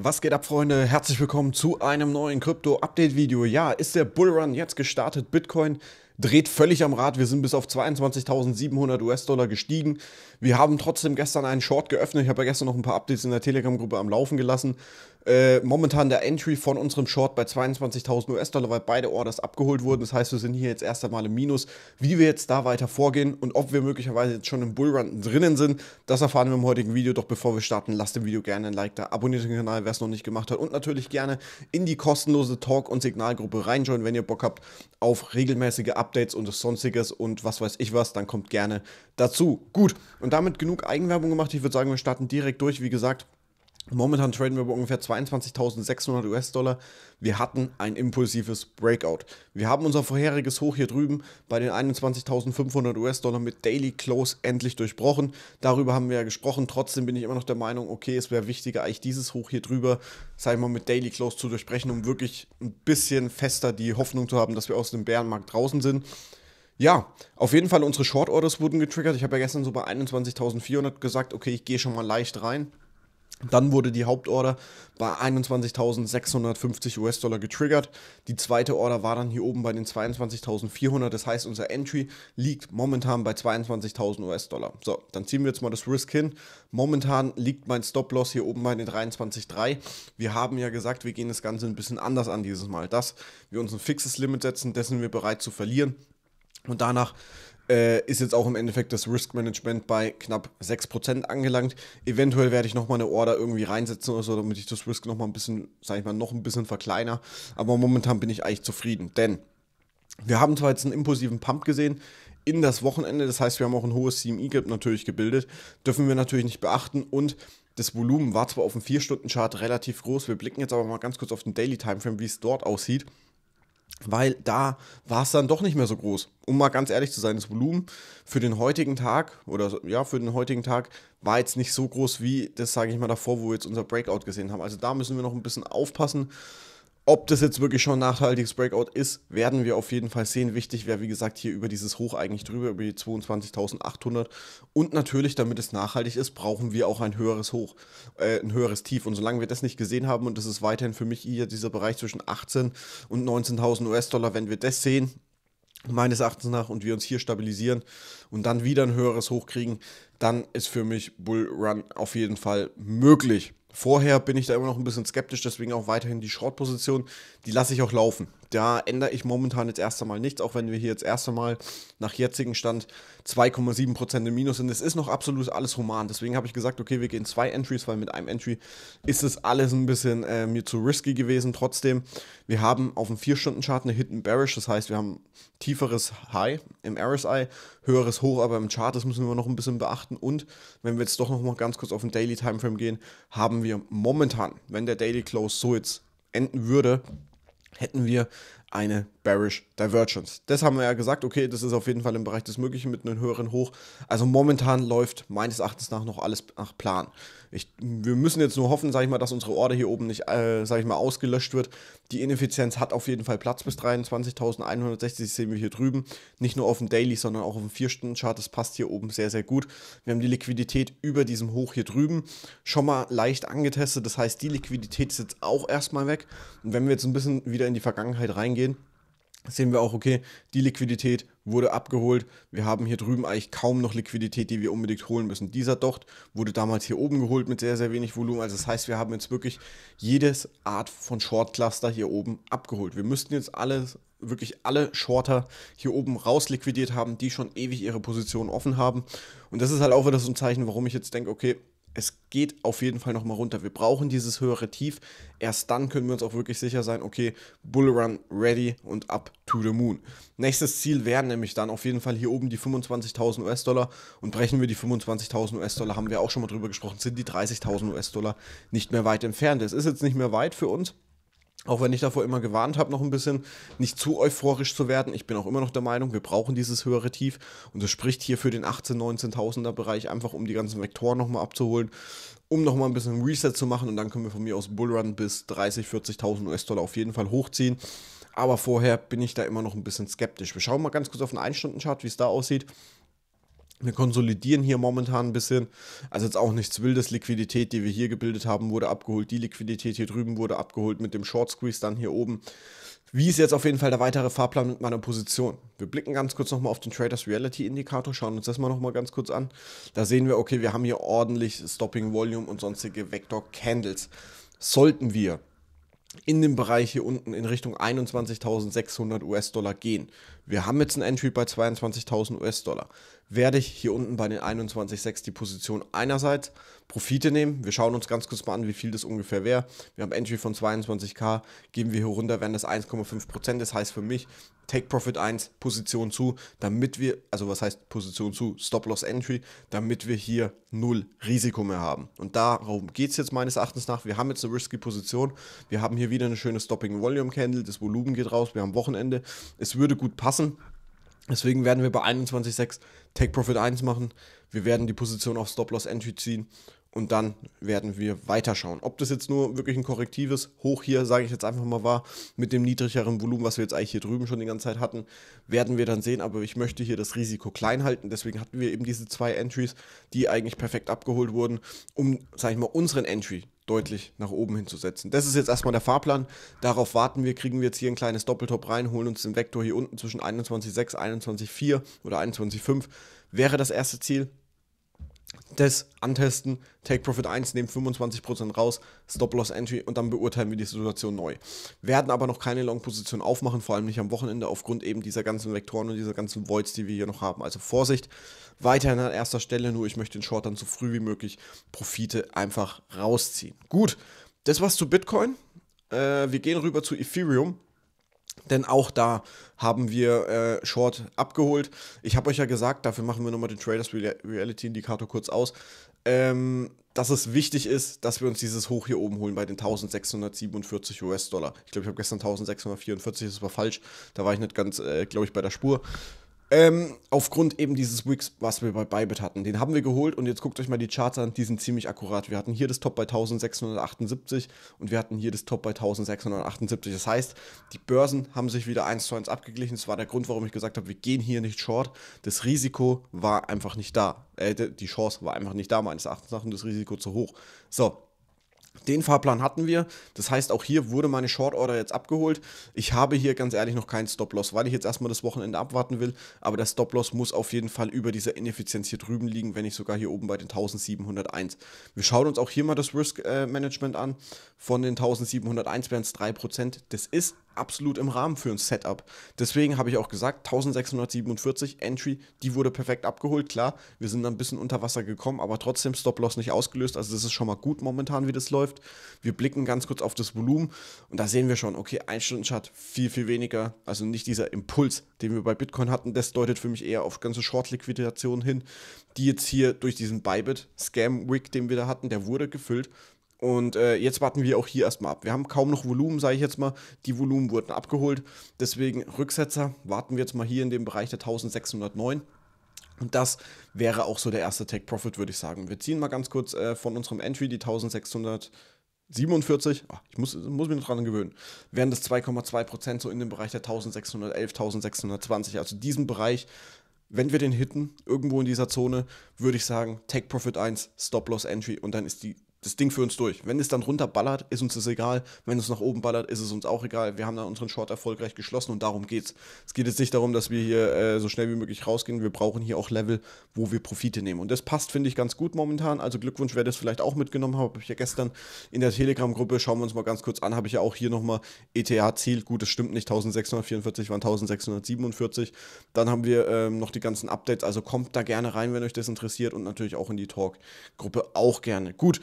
Was geht ab, Freunde? Herzlich willkommen zu einem neuen Krypto-Update-Video. Ja, ist der Bullrun jetzt gestartet? Bitcoin dreht völlig am Rad. Wir sind bis auf 22.700 US-Dollar gestiegen. Wir haben trotzdem gestern einen Short geöffnet. Ich habe ja gestern noch ein paar Updates in der Telegram-Gruppe am Laufen gelassen. Äh, momentan der Entry von unserem Short bei 22.000 US-Dollar, weil beide Orders abgeholt wurden. Das heißt, wir sind hier jetzt erst einmal im Minus. Wie wir jetzt da weiter vorgehen und ob wir möglicherweise jetzt schon im Bullrun drinnen sind, das erfahren wir im heutigen Video. Doch bevor wir starten, lasst dem Video gerne ein Like da, abonniert den Kanal, wer es noch nicht gemacht hat und natürlich gerne in die kostenlose Talk- und Signalgruppe reinschauen, wenn ihr Bock habt auf regelmäßige Updates und sonstiges und was weiß ich was, dann kommt gerne dazu. Gut, und damit genug Eigenwerbung gemacht. Ich würde sagen, wir starten direkt durch. Wie gesagt, Momentan traden wir bei ungefähr 22.600 US-Dollar. Wir hatten ein impulsives Breakout. Wir haben unser vorheriges Hoch hier drüben bei den 21.500 US-Dollar mit Daily Close endlich durchbrochen. Darüber haben wir ja gesprochen. Trotzdem bin ich immer noch der Meinung, okay, es wäre wichtiger, eigentlich dieses Hoch hier drüber, sag ich mal, mit Daily Close zu durchbrechen, um wirklich ein bisschen fester die Hoffnung zu haben, dass wir aus dem Bärenmarkt draußen sind. Ja, auf jeden Fall unsere Short Orders wurden getriggert. Ich habe ja gestern so bei 21.400 gesagt, okay, ich gehe schon mal leicht rein. Dann wurde die Hauptorder bei 21.650 US-Dollar getriggert. Die zweite Order war dann hier oben bei den 22.400. Das heißt, unser Entry liegt momentan bei 22.000 US-Dollar. So, dann ziehen wir jetzt mal das Risk hin. Momentan liegt mein Stop-Loss hier oben bei den 23.3. Wir haben ja gesagt, wir gehen das Ganze ein bisschen anders an dieses Mal. Dass wir uns ein fixes Limit setzen, dessen wir bereit zu verlieren. Und danach äh, ist jetzt auch im Endeffekt das Risk Management bei knapp 6% angelangt. Eventuell werde ich nochmal eine Order irgendwie reinsetzen oder so, damit ich das Risk nochmal ein bisschen, sag ich mal, noch ein bisschen verkleiner. Aber momentan bin ich eigentlich zufrieden, denn wir haben zwar jetzt einen impulsiven Pump gesehen in das Wochenende, das heißt, wir haben auch ein hohes cme CMI natürlich gebildet, dürfen wir natürlich nicht beachten und das Volumen war zwar auf dem 4-Stunden-Chart relativ groß. Wir blicken jetzt aber mal ganz kurz auf den Daily Timeframe, wie es dort aussieht weil da war es dann doch nicht mehr so groß. Um mal ganz ehrlich zu sein, das Volumen für den heutigen Tag oder ja, für den heutigen Tag war jetzt nicht so groß wie das, sage ich mal, davor, wo wir jetzt unser Breakout gesehen haben. Also da müssen wir noch ein bisschen aufpassen. Ob das jetzt wirklich schon ein nachhaltiges Breakout ist, werden wir auf jeden Fall sehen. Wichtig wäre, wie gesagt, hier über dieses Hoch eigentlich drüber, über die 22.800. Und natürlich, damit es nachhaltig ist, brauchen wir auch ein höheres Hoch, äh, ein höheres Tief. Und solange wir das nicht gesehen haben, und das ist weiterhin für mich hier dieser Bereich zwischen 18 und 19.000 US-Dollar, wenn wir das sehen, meines Erachtens nach, und wir uns hier stabilisieren und dann wieder ein höheres Hoch kriegen, dann ist für mich Bull Run auf jeden Fall möglich. Vorher bin ich da immer noch ein bisschen skeptisch, deswegen auch weiterhin die Short-Position. Die lasse ich auch laufen da ändere ich momentan jetzt erst einmal nichts, auch wenn wir hier jetzt erst einmal nach jetzigem Stand 2,7% im Minus sind. Es ist noch absolut alles human. Deswegen habe ich gesagt, okay, wir gehen zwei Entries, weil mit einem Entry ist es alles ein bisschen äh, mir zu risky gewesen. Trotzdem, wir haben auf dem 4-Stunden-Chart eine Hidden Bearish, das heißt, wir haben tieferes High im RSI, höheres Hoch aber im Chart, das müssen wir noch ein bisschen beachten. Und wenn wir jetzt doch noch mal ganz kurz auf den Daily Timeframe gehen, haben wir momentan, wenn der Daily Close so jetzt enden würde, hätten wir eine Bearish Divergence. Das haben wir ja gesagt, okay, das ist auf jeden Fall im Bereich des Möglichen mit einem höheren Hoch. Also momentan läuft meines Erachtens nach noch alles nach Plan. Ich, wir müssen jetzt nur hoffen, sage ich mal, dass unsere Order hier oben nicht, äh, sage ich mal, ausgelöscht wird. Die Ineffizienz hat auf jeden Fall Platz bis 23.160 sehen wir hier drüben. Nicht nur auf dem Daily, sondern auch auf dem 4-Stunden-Chart. Das passt hier oben sehr, sehr gut. Wir haben die Liquidität über diesem Hoch hier drüben schon mal leicht angetestet. Das heißt, die Liquidität ist jetzt auch erstmal weg. Und wenn wir jetzt ein bisschen wieder in die Vergangenheit reingehen, sehen wir auch, okay, die Liquidität wurde abgeholt. Wir haben hier drüben eigentlich kaum noch Liquidität, die wir unbedingt holen müssen. Dieser Docht wurde damals hier oben geholt mit sehr, sehr wenig Volumen. Also das heißt, wir haben jetzt wirklich jedes Art von Short Cluster hier oben abgeholt. Wir müssten jetzt alles wirklich alle Shorter hier oben raus liquidiert haben, die schon ewig ihre Position offen haben. Und das ist halt auch wieder so ein Zeichen, warum ich jetzt denke, okay, es geht auf jeden Fall nochmal runter. Wir brauchen dieses höhere Tief. Erst dann können wir uns auch wirklich sicher sein, okay, Bullrun ready und up to the moon. Nächstes Ziel wären nämlich dann auf jeden Fall hier oben die 25.000 US-Dollar und brechen wir die 25.000 US-Dollar, haben wir auch schon mal drüber gesprochen, sind die 30.000 US-Dollar nicht mehr weit entfernt. Es ist jetzt nicht mehr weit für uns auch wenn ich davor immer gewarnt habe, noch ein bisschen nicht zu euphorisch zu werden. Ich bin auch immer noch der Meinung, wir brauchen dieses höhere Tief. Und das spricht hier für den 18.000, 19.000er Bereich, einfach um die ganzen Vektoren nochmal abzuholen, um nochmal ein bisschen Reset zu machen. Und dann können wir von mir aus Bullrun bis 30.000, 40.000 US-Dollar auf jeden Fall hochziehen. Aber vorher bin ich da immer noch ein bisschen skeptisch. Wir schauen mal ganz kurz auf den 1-Stunden-Chart, wie es da aussieht. Wir konsolidieren hier momentan ein bisschen. Also jetzt auch nichts Wildes. Liquidität, die wir hier gebildet haben, wurde abgeholt. Die Liquidität hier drüben wurde abgeholt mit dem Short Squeeze dann hier oben. Wie ist jetzt auf jeden Fall der weitere Fahrplan mit meiner Position? Wir blicken ganz kurz nochmal auf den Traders Reality Indikator, schauen uns das mal nochmal ganz kurz an. Da sehen wir, okay, wir haben hier ordentlich Stopping Volume und sonstige Vector Candles. Sollten wir in dem Bereich hier unten in Richtung 21.600 US-Dollar gehen, wir haben jetzt einen Entry bei 22.000 US-Dollar. Werde ich hier unten bei den 21,6 die Position einerseits Profite nehmen. Wir schauen uns ganz kurz mal an, wie viel das ungefähr wäre. Wir haben Entry von 22k, geben wir hier runter, wären das 1,5%. Das heißt für mich, Take Profit 1, Position zu, damit wir, also was heißt Position zu, Stop Loss Entry, damit wir hier null Risiko mehr haben. Und darum geht es jetzt meines Erachtens nach. Wir haben jetzt eine risky Position. Wir haben hier wieder eine schöne Stopping Volume Candle. Das Volumen geht raus. Wir haben Wochenende. Es würde gut passen passen. Deswegen werden wir bei 21.6 Take Profit 1 machen. Wir werden die Position auf Stop Loss Entry ziehen und dann werden wir weiterschauen. Ob das jetzt nur wirklich ein korrektives Hoch hier, sage ich jetzt einfach mal war, mit dem niedrigeren Volumen, was wir jetzt eigentlich hier drüben schon die ganze Zeit hatten, werden wir dann sehen. Aber ich möchte hier das Risiko klein halten. Deswegen hatten wir eben diese zwei Entries, die eigentlich perfekt abgeholt wurden, um, sage ich mal, unseren Entry deutlich nach oben hinzusetzen. Das ist jetzt erstmal der Fahrplan. Darauf warten wir, kriegen wir jetzt hier ein kleines Doppeltop rein, holen uns den Vektor hier unten zwischen 21,6, 21,4 oder 21,5 wäre das erste Ziel das antesten, Take Profit 1, nehmen 25% raus, Stop Loss Entry und dann beurteilen wir die Situation neu. Werden aber noch keine Long-Position aufmachen, vor allem nicht am Wochenende, aufgrund eben dieser ganzen Vektoren und dieser ganzen Voids, die wir hier noch haben. Also Vorsicht, weiterhin an erster Stelle, nur ich möchte den Short dann so früh wie möglich Profite einfach rausziehen. Gut, das war's zu Bitcoin. Äh, wir gehen rüber zu Ethereum. Denn auch da haben wir äh, Short abgeholt. Ich habe euch ja gesagt, dafür machen wir nochmal den Traders Reality Indikator kurz aus, ähm, dass es wichtig ist, dass wir uns dieses Hoch hier oben holen bei den 1647 US-Dollar. Ich glaube, ich habe gestern 1644, das war falsch. Da war ich nicht ganz, äh, glaube ich, bei der Spur. Ähm, aufgrund eben dieses Wix, was wir bei Bybit hatten. Den haben wir geholt und jetzt guckt euch mal die Charts an, die sind ziemlich akkurat. Wir hatten hier das Top bei 1678 und wir hatten hier das Top bei 1678. Das heißt, die Börsen haben sich wieder 1 zu 1 abgeglichen. Das war der Grund, warum ich gesagt habe, wir gehen hier nicht short. Das Risiko war einfach nicht da. Äh, die Chance war einfach nicht da, meines Erachtens nach, und das Risiko zu hoch. So, den Fahrplan hatten wir. Das heißt, auch hier wurde meine Short Order jetzt abgeholt. Ich habe hier ganz ehrlich noch keinen Stop-Loss, weil ich jetzt erstmal das Wochenende abwarten will. Aber der Stop-Loss muss auf jeden Fall über dieser Ineffizienz hier drüben liegen, wenn nicht sogar hier oben bei den 1701. Wir schauen uns auch hier mal das Risk-Management äh, an. Von den 1701 wären es 3%. Das ist absolut im Rahmen für ein Setup. Deswegen habe ich auch gesagt, 1647 Entry, die wurde perfekt abgeholt. Klar, wir sind ein bisschen unter Wasser gekommen, aber trotzdem Stop-Loss nicht ausgelöst. Also das ist schon mal gut momentan, wie das läuft. Wir blicken ganz kurz auf das Volumen und da sehen wir schon, okay, ein Stunden Chart viel, viel weniger. Also nicht dieser Impuls, den wir bei Bitcoin hatten. Das deutet für mich eher auf ganze Short-Liquidationen hin, die jetzt hier durch diesen Bybit-Scam-Wick, den wir da hatten, der wurde gefüllt und äh, jetzt warten wir auch hier erstmal ab. Wir haben kaum noch Volumen, sage ich jetzt mal. Die Volumen wurden abgeholt. Deswegen Rücksetzer warten wir jetzt mal hier in dem Bereich der 1609. Und das wäre auch so der erste Take Profit, würde ich sagen. Wir ziehen mal ganz kurz äh, von unserem Entry die 1647. 47, ah, ich muss, muss mich noch dran gewöhnen, wären das 2,2% so in dem Bereich der 1611, 1620, also diesen Bereich, wenn wir den hitten, irgendwo in dieser Zone, würde ich sagen, Take Profit 1, Stop Loss Entry und dann ist die das Ding für uns durch. Wenn es dann runterballert, ist uns das egal. Wenn es nach oben ballert, ist es uns auch egal. Wir haben dann unseren Short erfolgreich geschlossen und darum geht's. Es geht jetzt nicht darum, dass wir hier äh, so schnell wie möglich rausgehen. Wir brauchen hier auch Level, wo wir Profite nehmen. Und das passt, finde ich, ganz gut momentan. Also Glückwunsch, wer das vielleicht auch mitgenommen hat. Habe ich ja gestern in der Telegram-Gruppe, schauen wir uns mal ganz kurz an, habe ich ja auch hier nochmal ETA-Ziel. Gut, das stimmt nicht. 1644 waren 1647. Dann haben wir ähm, noch die ganzen Updates. Also kommt da gerne rein, wenn euch das interessiert und natürlich auch in die Talk-Gruppe auch gerne. Gut.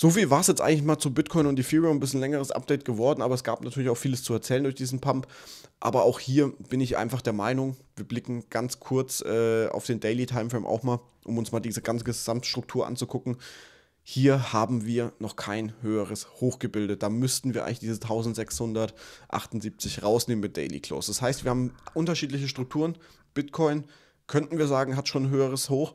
So viel war es jetzt eigentlich mal zu Bitcoin und Ethereum, ein bisschen längeres Update geworden, aber es gab natürlich auch vieles zu erzählen durch diesen Pump. Aber auch hier bin ich einfach der Meinung, wir blicken ganz kurz äh, auf den Daily Timeframe auch mal, um uns mal diese ganze Gesamtstruktur anzugucken. Hier haben wir noch kein höheres Hochgebilde. Da müssten wir eigentlich diese 1678 rausnehmen mit Daily Close. Das heißt, wir haben unterschiedliche Strukturen. Bitcoin könnten wir sagen, hat schon ein höheres Hoch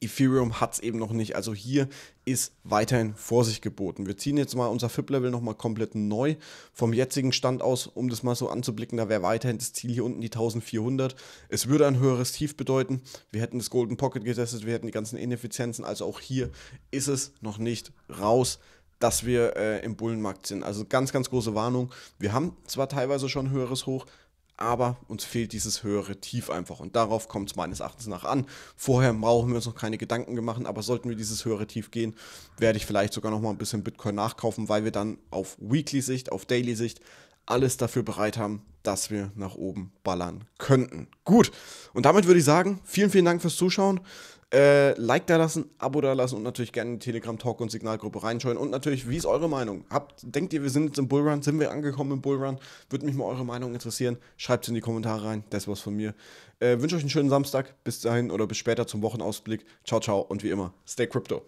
Ethereum hat es eben noch nicht. Also hier ist weiterhin Vorsicht geboten. Wir ziehen jetzt mal unser FIP-Level nochmal komplett neu vom jetzigen Stand aus, um das mal so anzublicken. Da wäre weiterhin das Ziel hier unten die 1400. Es würde ein höheres Tief bedeuten. Wir hätten das Golden Pocket getestet, wir hätten die ganzen Ineffizienzen. Also auch hier ist es noch nicht raus dass wir äh, im Bullenmarkt sind. Also ganz, ganz große Warnung. Wir haben zwar teilweise schon höheres Hoch, aber uns fehlt dieses höhere Tief einfach. Und darauf kommt es meines Erachtens nach an. Vorher brauchen wir uns noch keine Gedanken gemacht, aber sollten wir dieses höhere Tief gehen, werde ich vielleicht sogar noch mal ein bisschen Bitcoin nachkaufen, weil wir dann auf Weekly-Sicht, auf Daily-Sicht alles dafür bereit haben, dass wir nach oben ballern könnten. Gut, und damit würde ich sagen, vielen, vielen Dank fürs Zuschauen. Äh, like da lassen, Abo da lassen und natürlich gerne in die Telegram-Talk- und Signalgruppe reinschauen. Und natürlich, wie ist eure Meinung? Habt, denkt ihr, wir sind jetzt im Bullrun? Sind wir angekommen im Bullrun? Würde mich mal eure Meinung interessieren. Schreibt es in die Kommentare rein. Das war's von mir. Äh, wünsche euch einen schönen Samstag. Bis dahin oder bis später zum Wochenausblick. Ciao, ciao und wie immer, stay crypto.